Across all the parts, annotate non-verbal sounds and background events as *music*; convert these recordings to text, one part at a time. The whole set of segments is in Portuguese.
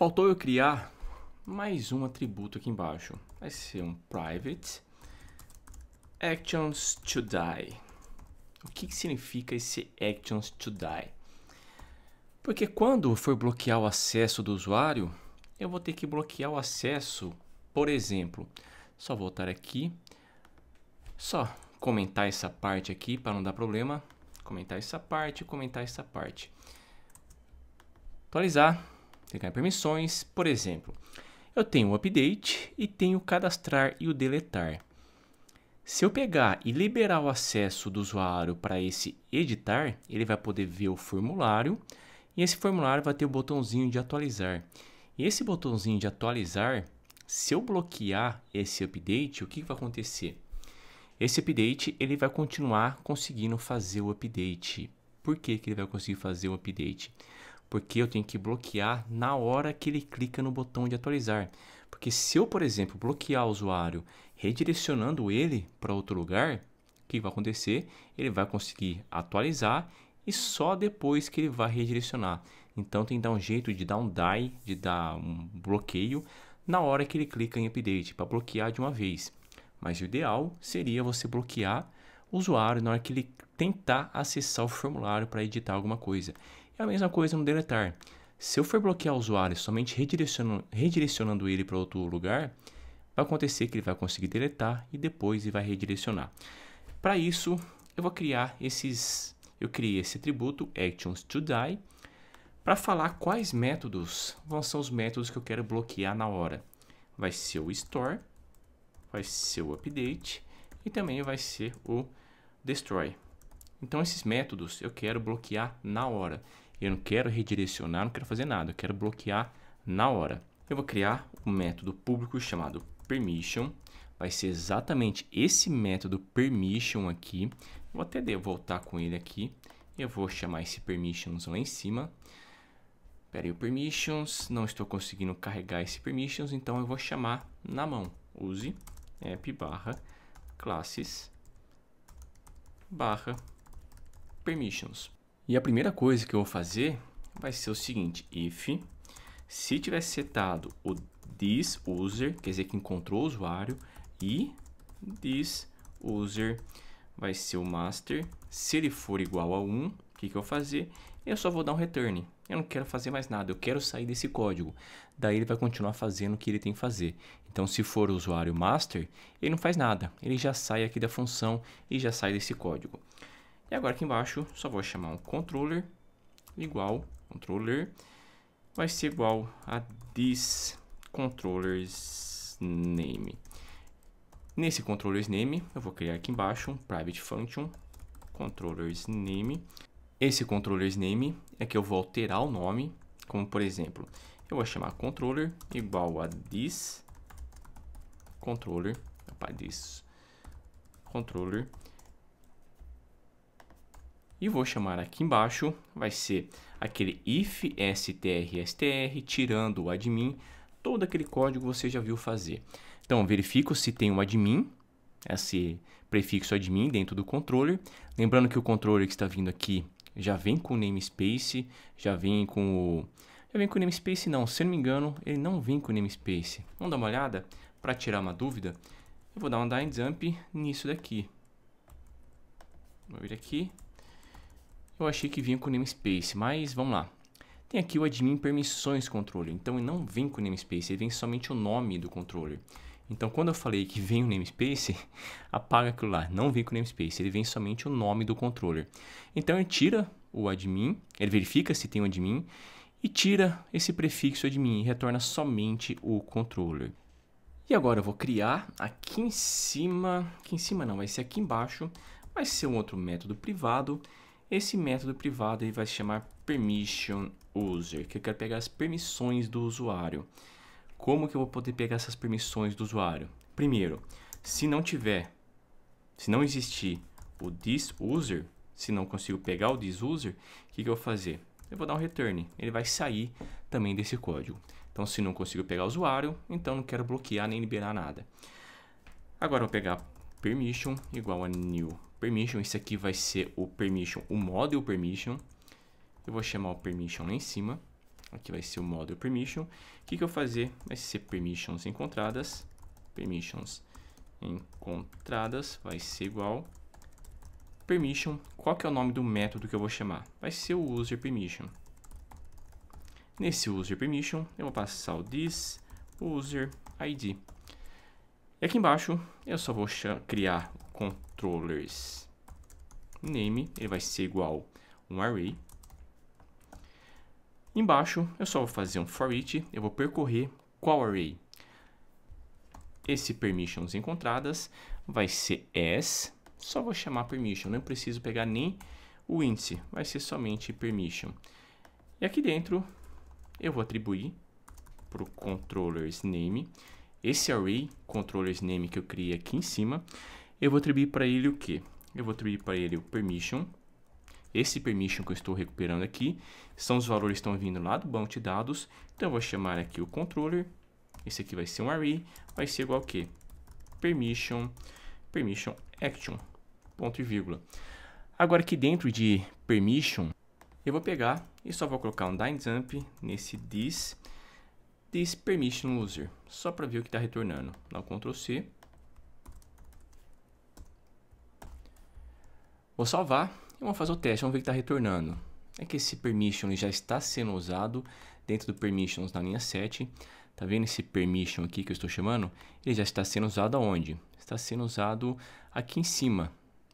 Faltou eu criar mais um atributo aqui embaixo. Vai ser um private actions to die. O que, que significa esse actions to die? Porque quando for bloquear o acesso do usuário, eu vou ter que bloquear o acesso, por exemplo. Só voltar aqui, só comentar essa parte aqui para não dar problema. Comentar essa parte, comentar essa parte. Atualizar clicar em permissões, por exemplo, eu tenho o update e tenho o cadastrar e o deletar. Se eu pegar e liberar o acesso do usuário para esse editar, ele vai poder ver o formulário e esse formulário vai ter o botãozinho de atualizar. E esse botãozinho de atualizar, se eu bloquear esse update, o que vai acontecer? Esse update ele vai continuar conseguindo fazer o update. Por que, que ele vai conseguir fazer o update? porque eu tenho que bloquear na hora que ele clica no botão de atualizar. Porque se eu, por exemplo, bloquear o usuário redirecionando ele para outro lugar, o que vai acontecer? Ele vai conseguir atualizar e só depois que ele vai redirecionar. Então tem que dar um jeito de dar um die, de dar um bloqueio na hora que ele clica em update, para bloquear de uma vez. Mas o ideal seria você bloquear o usuário na hora que ele tentar acessar o formulário para editar alguma coisa. É a mesma coisa no deletar. Se eu for bloquear o usuário somente redirecionando, redirecionando ele para outro lugar, vai acontecer que ele vai conseguir deletar e depois ele vai redirecionar. Para isso, eu vou criar esses, eu criei esse atributo actions to die para falar quais métodos vão ser os métodos que eu quero bloquear na hora. Vai ser o store, vai ser o update e também vai ser o destroy. Então esses métodos eu quero bloquear na hora. Eu não quero redirecionar, não quero fazer nada, eu quero bloquear na hora. Eu vou criar um método público chamado permission. Vai ser exatamente esse método permission aqui. Vou até voltar com ele aqui. Eu vou chamar esse permissions lá em cima. Pera aí, o permissions, não estou conseguindo carregar esse permissions, então eu vou chamar na mão. Use app barra classes barra permissions. E a primeira coisa que eu vou fazer vai ser o seguinte, if se tiver setado o this user, quer dizer que encontrou o usuário, e this user vai ser o master. Se ele for igual a 1, o que, que eu vou fazer? Eu só vou dar um return. Eu não quero fazer mais nada, eu quero sair desse código. Daí ele vai continuar fazendo o que ele tem que fazer. Então, se for o usuário master, ele não faz nada. Ele já sai aqui da função e já sai desse código. E agora aqui embaixo, só vou chamar um controller igual, controller, vai ser igual a this controllers name. Nesse controllers name, eu vou criar aqui embaixo um private function controllers name. Esse controllers name é que eu vou alterar o nome, como por exemplo, eu vou chamar controller igual a this controller, opa, this controller e vou chamar aqui embaixo, vai ser aquele if str str tirando o admin, todo aquele código você já viu fazer. Então, verifico se tem um admin, esse prefixo admin dentro do controller. Lembrando que o controller que está vindo aqui já vem com o namespace, já vem com o... Já vem com o namespace não, se não me engano, ele não vem com o namespace. Vamos dar uma olhada para tirar uma dúvida? Eu vou dar uma dump nisso daqui. Vou vir aqui, eu achei que vinha com namespace, mas vamos lá. Tem aqui o admin permissões controle, então ele não vem com namespace, ele vem somente o nome do controle. Então quando eu falei que vem o namespace, *laughs* apaga aquilo lá, não vem com namespace, ele vem somente o nome do controller. Então ele tira o admin, ele verifica se tem o um admin e tira esse prefixo admin e retorna somente o controller. E agora eu vou criar aqui em cima, aqui em cima não, vai ser aqui embaixo, vai ser um outro método privado esse método privado ele vai se chamar permission user, que eu quero pegar as permissões do usuário. Como que eu vou poder pegar essas permissões do usuário? Primeiro, se não tiver, se não existir o this user, se não consigo pegar o this user, o que, que eu vou fazer? Eu vou dar um return, ele vai sair também desse código. Então, se não consigo pegar o usuário, então não quero bloquear nem liberar nada. Agora eu vou pegar permission igual a new permission. Esse aqui vai ser o permission, o model permission. Eu vou chamar o permission lá em cima. Aqui vai ser o model permission. O que, que eu vou fazer? Vai ser permissions encontradas. Permissions encontradas vai ser igual permission. Qual que é o nome do método que eu vou chamar? Vai ser o user permission. Nesse user permission, eu vou passar o this user ID. E aqui embaixo, eu só vou criar controllers name, ele vai ser igual um array. Embaixo, eu só vou fazer um for each, eu vou percorrer qual array. Esse permissions encontradas vai ser s, só vou chamar permission, não preciso pegar nem o índice, vai ser somente permission. E aqui dentro, eu vou atribuir para o controllers name, esse array controllers name que eu criei aqui em cima, eu vou atribuir para ele o que? Eu vou atribuir para ele o permission. Esse permission que eu estou recuperando aqui são os valores que estão vindo lá do banco de dados. Então eu vou chamar aqui o controller. Esse aqui vai ser um array, vai ser igual a quê? Permission, permission action, ponto e vírgula. Agora aqui dentro de permission, eu vou pegar e só vou colocar um dynamp nesse this, this permission user, só para ver o que está retornando. Dá um Ctrl C, Vou salvar e vamos fazer o teste, vamos ver o que está retornando. É que esse permission já está sendo usado dentro do permissions na linha 7. Tá vendo esse permission aqui que eu estou chamando? Ele já está sendo usado aonde? Está sendo usado aqui em cima.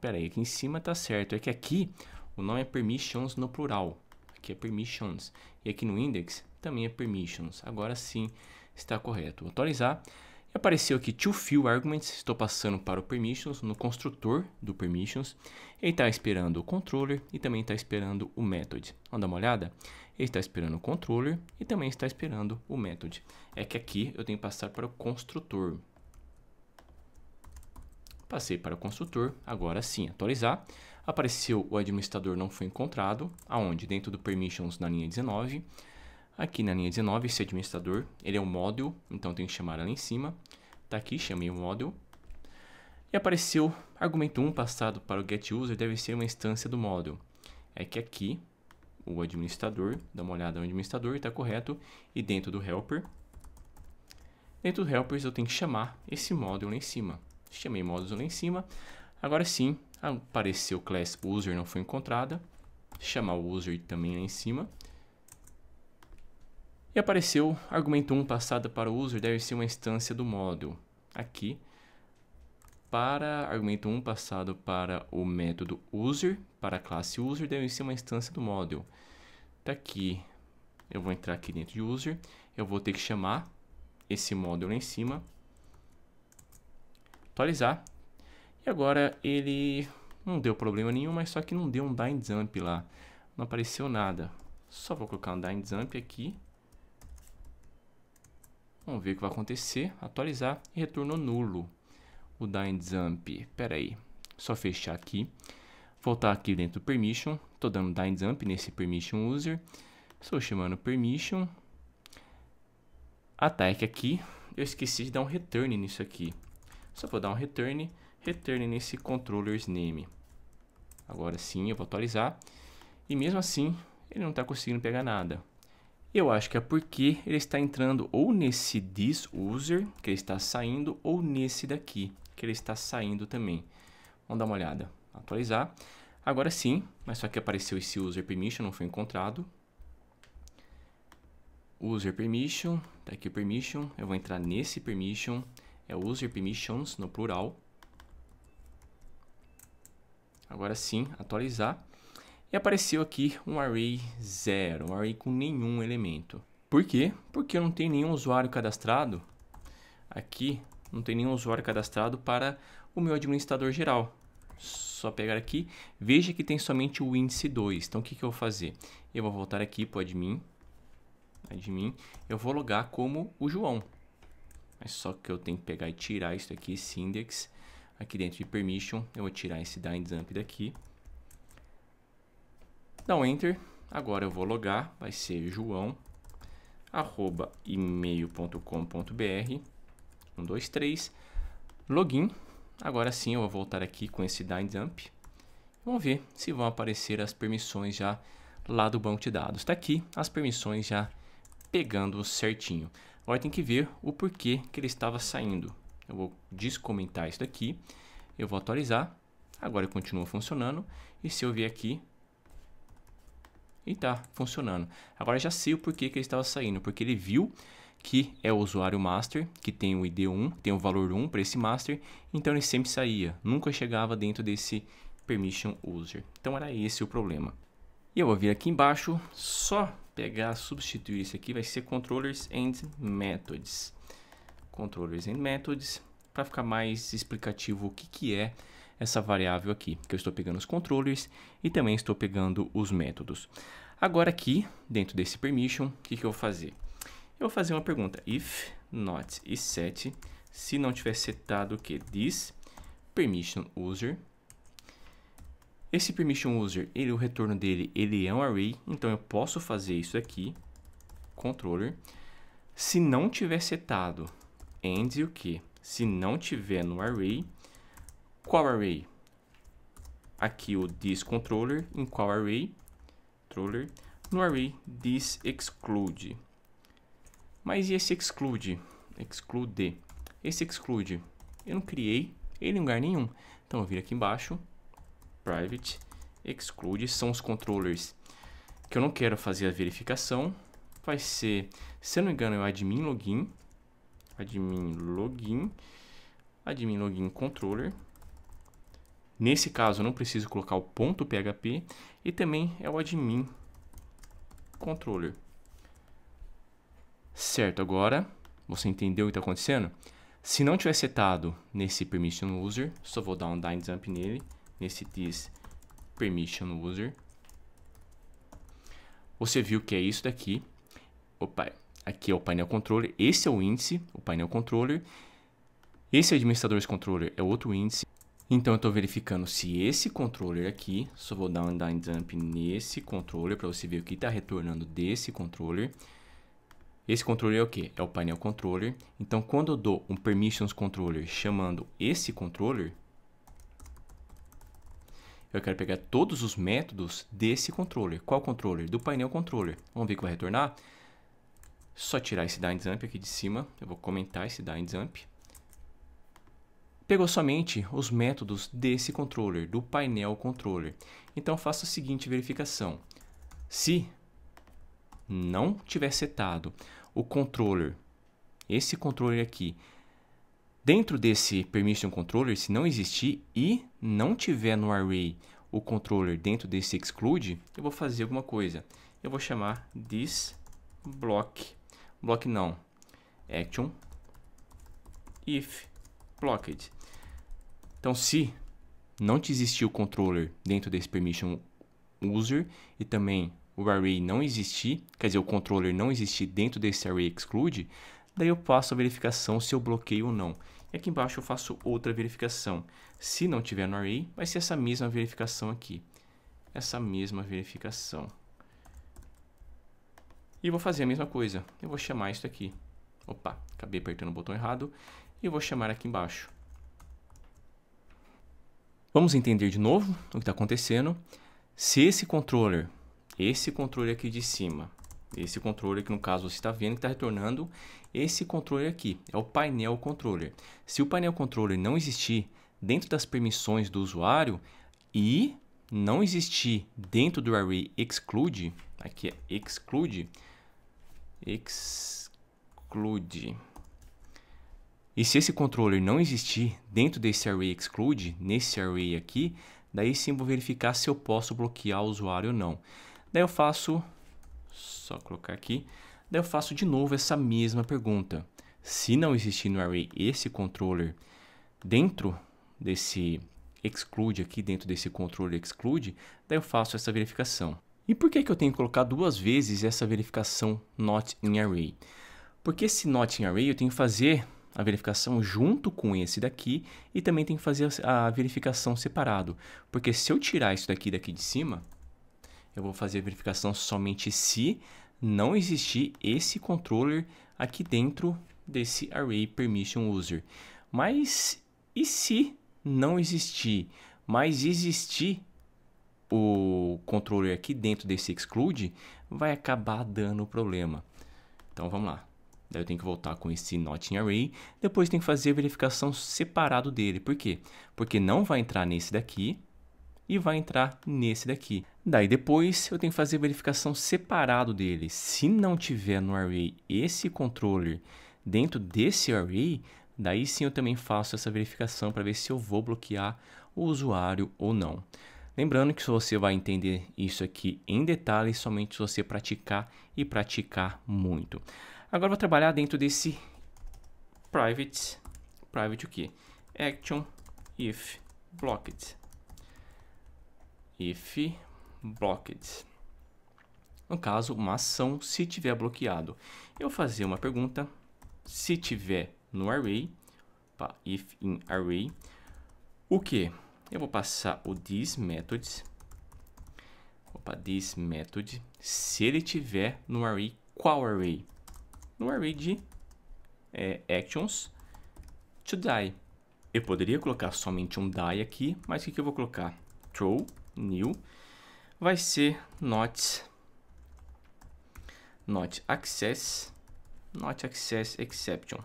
Pera aí, aqui em cima tá certo. É que aqui o nome é permissions no plural. Aqui é permissions. E aqui no index também é permissions. Agora sim está correto. Vou atualizar. E apareceu aqui to fill arguments, estou passando para o permissions, no construtor do permissions. Ele está esperando o controller e também está esperando o method. Vamos dar uma olhada? Ele está esperando o controller e também está esperando o method. É que aqui eu tenho que passar para o construtor. Passei para o construtor, agora sim, atualizar. Apareceu o administrador não foi encontrado, aonde? Dentro do permissions na linha 19. Aqui na linha 19, esse administrador, ele é um model, então tem que chamar lá em cima. Tá aqui, chamei o model. E apareceu argumento 1 passado para o getUser deve ser uma instância do model. É que aqui o administrador, dá uma olhada no administrador, está correto. E dentro do helper, dentro do helpers eu tenho que chamar esse model lá em cima. Chamei models lá em cima. Agora sim, apareceu class user não foi encontrada. Chamar o user também lá em cima. E apareceu argumento 1 passada para o user deve ser uma instância do model. Aqui, para argumento 1 passado para o método user, para a classe user, deve ser uma instância do model. Tá aqui, eu vou entrar aqui dentro de user, eu vou ter que chamar esse model lá em cima, atualizar, e agora ele não deu problema nenhum, mas só que não deu um dyne jump lá, não apareceu nada. Só vou colocar um dyne jump aqui, Vamos ver o que vai acontecer. Atualizar e retorno nulo. O DindZamp, pera aí, só fechar aqui. Voltar aqui dentro do permission. Estou dando DindZamp nesse permission user. Estou chamando permission. Ataque aqui. Eu esqueci de dar um return nisso aqui. Só vou dar um return, return nesse controller's name. Agora sim, eu vou atualizar. E mesmo assim, ele não está conseguindo pegar nada. Eu acho que é porque ele está entrando ou nesse this user, que ele está saindo, ou nesse daqui, que ele está saindo também. Vamos dar uma olhada. Atualizar. Agora sim, mas só que apareceu esse user permission, não foi encontrado. User permission, tá aqui o permission. Eu vou entrar nesse permission. É user permissions no plural. Agora sim, atualizar. E apareceu aqui um array zero, um array com nenhum elemento. Por quê? Porque eu não tenho nenhum usuário cadastrado. Aqui não tem nenhum usuário cadastrado para o meu administrador geral. Só pegar aqui, veja que tem somente o índice 2. Então o que, que eu vou fazer? Eu vou voltar aqui para o admin, admin, eu vou logar como o João. Mas é só que eu tenho que pegar e tirar isso aqui, esse index, aqui dentro de permission, eu vou tirar esse dynamic daqui Dá um Enter. Agora eu vou logar, vai ser joão, arroba e-mail.com.br 123 login. Agora sim eu vou voltar aqui com esse dump. Vamos ver se vão aparecer as permissões já lá do banco de dados. Está aqui as permissões já pegando certinho. Agora tem que ver o porquê que ele estava saindo. Eu vou descomentar isso daqui, eu vou atualizar, agora continua funcionando. E se eu vier aqui, e tá funcionando. Agora já sei o porquê que ele estava saindo, porque ele viu que é o usuário master, que tem o ID1, tem o valor 1 para esse master, então ele sempre saía, nunca chegava dentro desse permission user. Então era esse o problema. E eu vou vir aqui embaixo, só pegar, substituir isso aqui, vai ser controllers and methods. Controllers and methods, para ficar mais explicativo o que, que é essa variável aqui, que eu estou pegando os controllers e também estou pegando os métodos. Agora aqui, dentro desse permission, o que, que eu vou fazer? Eu vou fazer uma pergunta, if not is set, se não tiver setado o que? This permission user. Esse permission user, ele, o retorno dele, ele é um array, então eu posso fazer isso aqui, controller. Se não tiver setado and o que? Se não tiver no array, qual array? Aqui o this controller, em qual array? Controller, no array this exclude. Mas e esse exclude? Exclude. Esse exclude, eu não criei ele em lugar nenhum. Então eu vir aqui embaixo, private, exclude, são os controllers que eu não quero fazer a verificação. Vai ser, se eu não me engano, é o admin login, admin login, admin login controller. Nesse caso, eu não preciso colocar o ponto .php e também é o admin controller. Certo, agora você entendeu o que está acontecendo? Se não tiver setado nesse permission user, só vou dar um dine nele, nesse this permission user. Você viu que é isso daqui. Opa, aqui é o painel controller, esse é o índice, o painel controller. Esse administrador controller é outro índice. Então eu estou verificando se esse controller aqui, só vou dar um down dump nesse controller para você ver o que está retornando desse controller. Esse controller é o que? É o painel controller. Então quando eu dou um permissions controller chamando esse controller, eu quero pegar todos os métodos desse controller. Qual controller? Do painel controller. Vamos ver o que vai retornar? Só tirar esse down dump aqui de cima. Eu vou comentar esse down dump pegou somente os métodos desse controller, do painel controller. Então faça a seguinte verificação. Se não tiver setado o controller, esse controller aqui, dentro desse permission controller, se não existir e não tiver no array o controller dentro desse exclude, eu vou fazer alguma coisa. Eu vou chamar this block, block não, action if blocked. Então, se não te existir o controller dentro desse permission user e também o array não existir, quer dizer, o controller não existir dentro desse array exclude, daí eu faço a verificação se eu bloqueio ou não. E aqui embaixo eu faço outra verificação. Se não tiver no array, vai ser essa mesma verificação aqui. Essa mesma verificação. E vou fazer a mesma coisa. Eu vou chamar isso aqui. Opa, acabei apertando o botão errado. E vou chamar aqui embaixo. Vamos entender de novo o que está acontecendo. Se esse controller, esse controle aqui de cima, esse controle que no caso você está vendo que está retornando esse controle aqui, é o painel controller. Se o painel controller não existir dentro das permissões do usuário e não existir dentro do array exclude, aqui é exclude, exclude, e se esse controller não existir dentro desse array exclude, nesse array aqui, daí sim vou verificar se eu posso bloquear o usuário ou não. Daí eu faço, só colocar aqui, daí eu faço de novo essa mesma pergunta. Se não existir no array esse controller dentro desse exclude aqui, dentro desse controller exclude, daí eu faço essa verificação. E por que, que eu tenho que colocar duas vezes essa verificação not in array? Porque esse not in array eu tenho que fazer a verificação junto com esse daqui e também tem que fazer a verificação separado. Porque se eu tirar isso daqui daqui de cima, eu vou fazer a verificação somente se não existir esse controller aqui dentro desse array permission user. Mas e se não existir, mas existir o controller aqui dentro desse exclude, vai acabar dando problema. Então vamos lá. Daí eu tenho que voltar com esse not in array, depois tem que fazer a verificação separado dele. Por quê? Porque não vai entrar nesse daqui e vai entrar nesse daqui. Daí depois eu tenho que fazer a verificação separado dele. Se não tiver no array esse controller dentro desse array, daí sim eu também faço essa verificação para ver se eu vou bloquear o usuário ou não. Lembrando que você vai entender isso aqui em detalhes somente se você praticar e praticar muito. Agora vou trabalhar dentro desse private, private o que? Action if blocked. If blocked. No caso, uma ação se tiver bloqueado. Eu fazer uma pergunta se tiver no array, if in array, o que? Eu vou passar o this methods opa, this method, se ele tiver no array, qual array? no array de é, actions to die. Eu poderia colocar somente um die aqui, mas o que, que eu vou colocar? Throw new vai ser not not access not access exception.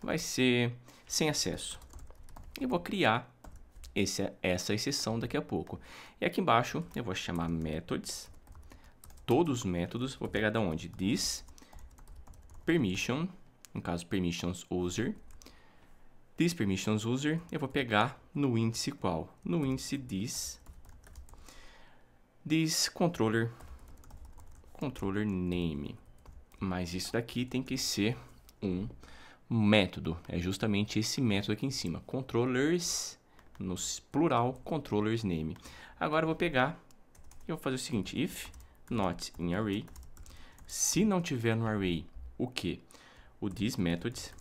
Vai ser sem acesso. Eu vou criar esse, essa exceção daqui a pouco. E aqui embaixo eu vou chamar methods, todos os métodos, vou pegar da onde? This permission, no caso permissions user, this permissions user, eu vou pegar no índice qual? No índice this, this controller, controller name. Mas isso daqui tem que ser um método, é justamente esse método aqui em cima, controllers, no plural, controllers name. Agora eu vou pegar e vou fazer o seguinte, if not in array, se não tiver no array o que? O this methods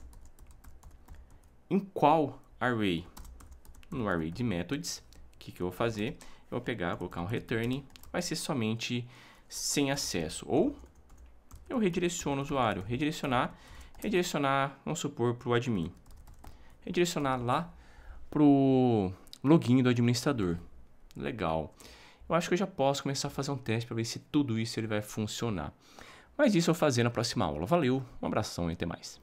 em qual array? No array de methods, o que, que eu vou fazer? Eu vou pegar, colocar um return, vai ser somente sem acesso. Ou eu redireciono o usuário. Redirecionar, redirecionar, vamos supor, para o admin. Redirecionar lá para o login do administrador. Legal. Eu acho que eu já posso começar a fazer um teste para ver se tudo isso ele vai funcionar. Mas isso eu vou fazer na próxima aula. Valeu, um abração e até mais.